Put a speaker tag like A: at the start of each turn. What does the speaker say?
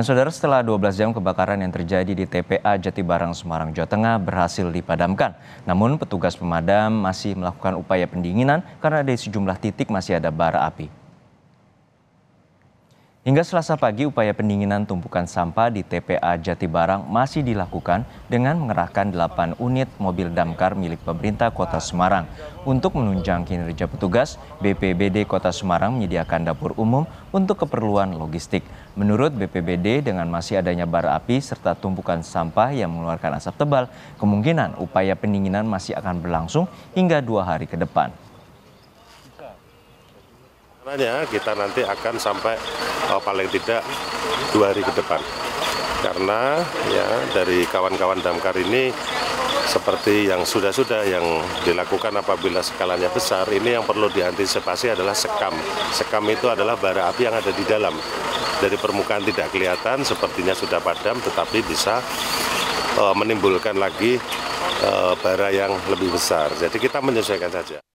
A: Dan saudara setelah 12 jam kebakaran yang terjadi di TPA Jatibarang, Semarang, Jawa Tengah berhasil dipadamkan. Namun petugas pemadam masih melakukan upaya pendinginan karena di sejumlah titik masih ada bara api. Hingga selasa pagi, upaya pendinginan tumpukan sampah di TPA Jatibarang masih dilakukan dengan mengerahkan 8 unit mobil damkar milik pemerintah kota Semarang. Untuk menunjang kinerja petugas, BPBD kota Semarang menyediakan dapur umum untuk keperluan logistik. Menurut BPBD, dengan masih adanya bara api serta tumpukan sampah yang mengeluarkan asap tebal, kemungkinan upaya pendinginan masih akan berlangsung hingga dua hari ke depan.
B: Rencananya kita nanti akan sampai oh, paling tidak dua hari ke depan. Karena ya dari kawan-kawan damkar ini seperti yang sudah-sudah yang dilakukan apabila skalanya besar ini yang perlu diantisipasi adalah sekam sekam itu adalah bara api yang ada di dalam dari permukaan tidak kelihatan sepertinya sudah padam tetapi bisa e, menimbulkan lagi e, bara yang lebih besar jadi kita menyesuaikan saja